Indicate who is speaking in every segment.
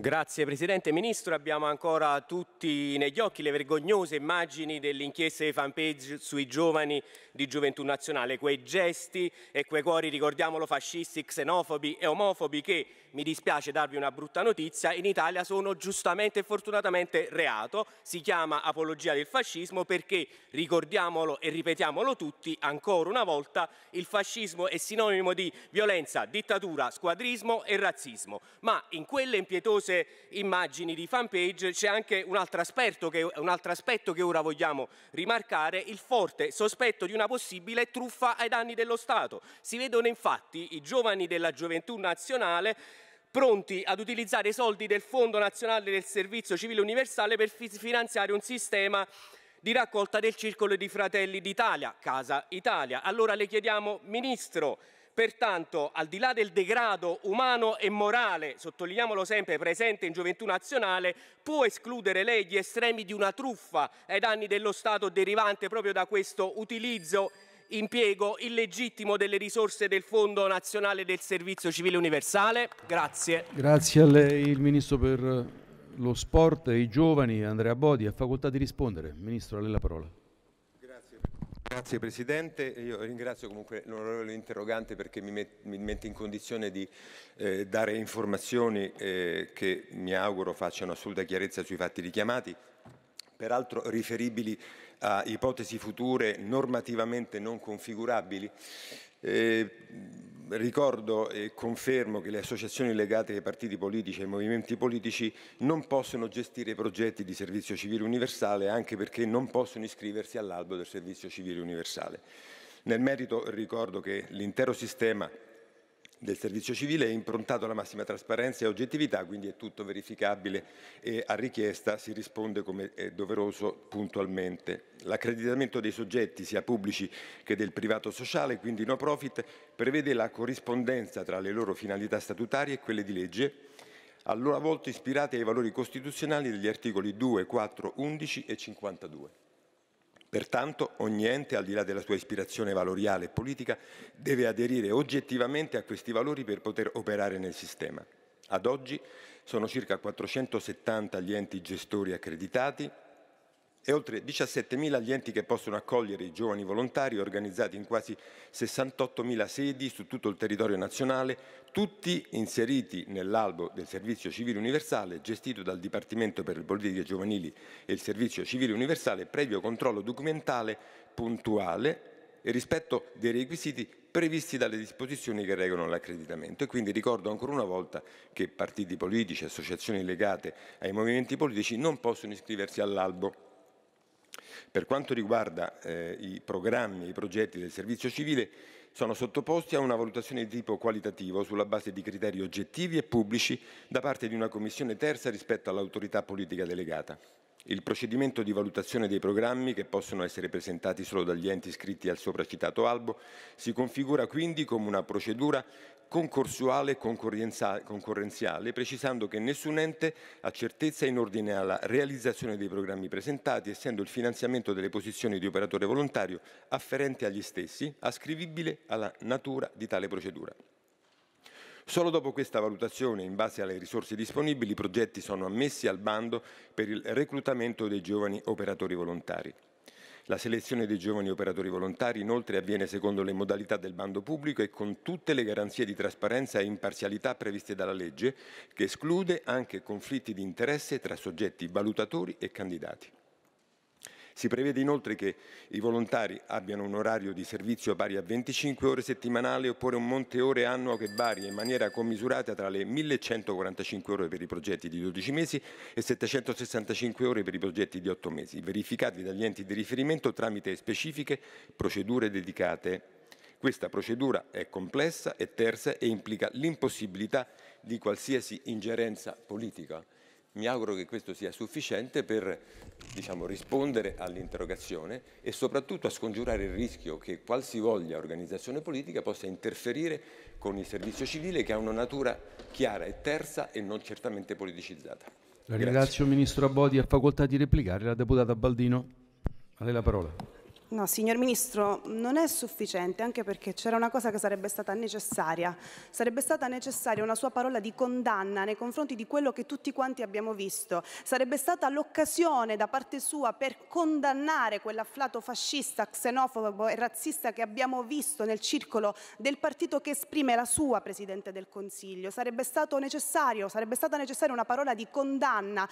Speaker 1: Grazie Presidente. Ministro, abbiamo ancora tutti negli occhi le vergognose immagini dell'inchiesta dei fanpage sui giovani di Gioventù Nazionale, quei gesti e quei cuori, ricordiamolo, fascisti, xenofobi e omofobi che, mi dispiace darvi una brutta notizia, in Italia sono giustamente e fortunatamente reato, si chiama apologia del fascismo perché, ricordiamolo e ripetiamolo tutti, ancora una volta il fascismo è sinonimo di violenza, dittatura, squadrismo e razzismo, ma in quelle impietose queste immagini di fanpage c'è anche un altro, che, un altro aspetto che ora vogliamo rimarcare, il forte sospetto di una possibile truffa ai danni dello Stato. Si vedono infatti i giovani della gioventù nazionale pronti ad utilizzare i soldi del Fondo Nazionale del Servizio Civile Universale per finanziare un sistema di raccolta del circolo di Fratelli d'Italia, Casa Italia. Allora le chiediamo, Ministro, Pertanto, al di là del degrado umano e morale, sottolineiamolo sempre, presente in Gioventù Nazionale, può escludere lei gli estremi di una truffa ai danni dello Stato derivante proprio da questo utilizzo impiego illegittimo delle risorse del Fondo Nazionale del Servizio Civile Universale? Grazie.
Speaker 2: Grazie a lei il Ministro per lo Sport e i Giovani, Andrea Bodi, ha facoltà di rispondere. Ministro, a lei la parola. Grazie Presidente, io ringrazio comunque l'onorevole interrogante perché mi, met mi, mette in condizione di eh, dare informazioni eh, che mi auguro facciano assoluta chiarezza sui fatti richiamati, peraltro riferibili a ipotesi future normativamente non configurabili. Eh, ricordo e confermo che le associazioni legate ai partiti politici e ai movimenti politici non possono gestire progetti di servizio civile universale anche perché non possono iscriversi all'albo del servizio civile universale. Nel merito ricordo che l'intero sistema del servizio civile è improntato alla massima trasparenza e oggettività, quindi è tutto verificabile e a richiesta si risponde come è doveroso puntualmente. L'accreditamento dei soggetti, sia pubblici che del privato sociale, quindi no profit, prevede la corrispondenza tra le loro finalità statutarie e quelle di legge, a loro volta ispirate ai valori costituzionali degli articoli 2, 4, 11 e 52. Pertanto ogni ente, al di là della sua ispirazione valoriale e politica, deve aderire oggettivamente a questi valori per poter operare nel sistema. Ad oggi sono circa 470 gli enti gestori accreditati, e oltre 17.000 gli enti che possono accogliere i giovani volontari organizzati in quasi 68.000 sedi su tutto il territorio nazionale, tutti inseriti nell'albo del Servizio Civile Universale gestito dal Dipartimento per le Politiche Giovanili e il Servizio Civile Universale previo controllo documentale puntuale e rispetto dei requisiti previsti dalle disposizioni che regolano l'accreditamento. E quindi ricordo ancora una volta che partiti politici, associazioni legate ai movimenti politici non possono iscriversi all'albo per quanto riguarda eh, i programmi e i progetti del servizio civile, sono sottoposti a una valutazione di tipo qualitativo sulla base di criteri oggettivi e pubblici da parte di una commissione terza rispetto all'autorità politica delegata il procedimento di valutazione dei programmi che possono essere presentati solo dagli enti iscritti al sopracitato albo si configura quindi come una procedura concorsuale e concorrenziale, precisando che nessun ente ha certezza in ordine alla realizzazione dei programmi presentati, essendo il finanziamento delle posizioni di operatore volontario afferente agli stessi ascrivibile alla natura di tale procedura. Solo dopo questa valutazione, in base alle risorse disponibili, i progetti sono ammessi al bando per il reclutamento dei giovani operatori volontari. La selezione dei giovani operatori volontari inoltre avviene secondo le modalità del bando pubblico e con tutte le garanzie di trasparenza e imparzialità previste dalla legge, che esclude anche conflitti di interesse tra soggetti valutatori e candidati. Si prevede inoltre che i volontari abbiano un orario di servizio pari a 25 ore settimanali oppure un monte ore annuo che varia in maniera commisurata tra le 1145 ore per i progetti di 12 mesi e 765 ore per i progetti di 8 mesi, verificati dagli enti di riferimento tramite specifiche procedure dedicate. Questa procedura è complessa e terza e implica l'impossibilità di qualsiasi ingerenza politica. Mi auguro che questo sia sufficiente per diciamo, rispondere all'interrogazione e soprattutto a scongiurare il rischio che qualsivoglia organizzazione politica possa interferire con il servizio civile che ha una natura chiara e terza e non certamente politicizzata. La ringrazio Grazie. Ministro Abodi, a facoltà di replicare la deputata Baldino. A lei la parola.
Speaker 3: No, signor Ministro, non è sufficiente anche perché c'era una cosa che sarebbe stata necessaria. Sarebbe stata necessaria una sua parola di condanna nei confronti di quello che tutti quanti abbiamo visto. Sarebbe stata l'occasione da parte sua per condannare quell'afflato fascista, xenofobo e razzista che abbiamo visto nel circolo del partito che esprime la sua Presidente del Consiglio. Sarebbe, sarebbe stata necessaria una parola di condanna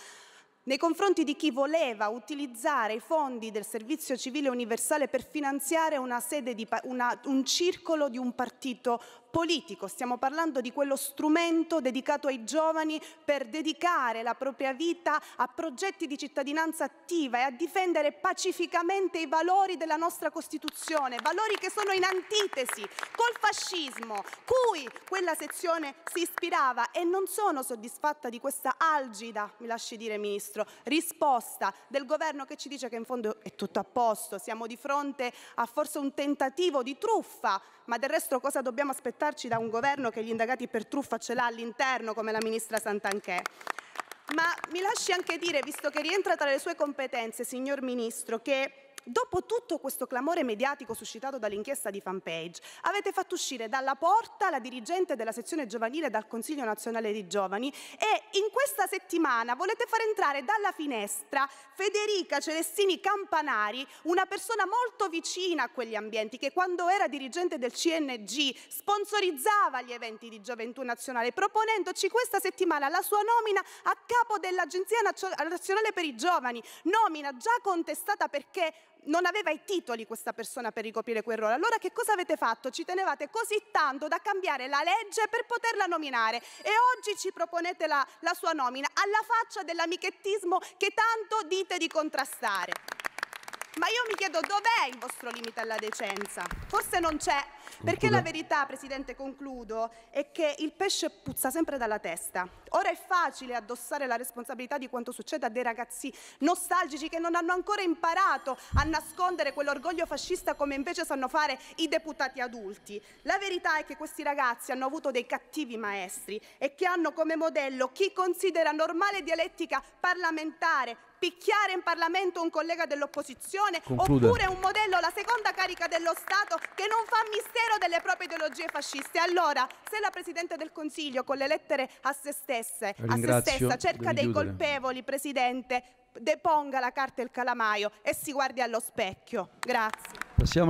Speaker 3: nei confronti di chi voleva utilizzare i fondi del servizio civile universale per finanziare una di, una, un circolo di un partito politico. Stiamo parlando di quello strumento dedicato ai giovani per dedicare la propria vita a progetti di cittadinanza attiva e a difendere pacificamente i valori della nostra Costituzione, valori che sono in antitesi col fascismo, cui quella sezione si ispirava e non sono soddisfatta di questa algida, mi lasci dire Ministro, Ministro, risposta del governo che ci dice che in fondo è tutto a posto, siamo di fronte a forse un tentativo di truffa, ma del resto cosa dobbiamo aspettarci da un governo che gli indagati per truffa ce l'ha all'interno come la Ministra Santanchè? Ma mi lasci anche dire, visto che rientra tra le sue competenze, signor Ministro, che dopo tutto questo clamore mediatico suscitato dall'inchiesta di fanpage, avete fatto uscire dalla porta la dirigente della sezione giovanile dal Consiglio nazionale dei giovani e in questa settimana volete far entrare dalla finestra Federica Celestini Campanari, una persona molto vicina a quegli ambienti che quando era dirigente del CNG sponsorizzava gli eventi di gioventù nazionale, proponendoci questa settimana la sua nomina a capo dell'Agenzia Nazionale per i Giovani, nomina già contestata perché non aveva i titoli questa persona per ricoprire quel ruolo. Allora che cosa avete fatto? Ci tenevate così tanto da cambiare la legge per poterla nominare e oggi ci proponete la, la sua nomina alla faccia dell'amichettismo che tanto dite di contrastare. Ma io mi chiedo dov'è il vostro limite alla decenza? Forse non c'è, perché la verità, Presidente, concludo, è che il pesce puzza sempre dalla testa. Ora è facile addossare la responsabilità di quanto succede a dei ragazzi nostalgici che non hanno ancora imparato a nascondere quell'orgoglio fascista come invece sanno fare i deputati adulti. La verità è che questi ragazzi hanno avuto dei cattivi maestri e che hanno come modello chi considera normale dialettica parlamentare, picchiare in Parlamento un collega dell'opposizione, Conclude. oppure un modello, la seconda carica dello Stato, che non fa mistero delle proprie ideologie fasciste. Allora, se la Presidente del Consiglio con le lettere a se, stesse, a se stessa cerca dei colpevoli, Presidente, deponga la carta e il calamaio e si guardi allo specchio. Grazie.
Speaker 2: Passiamo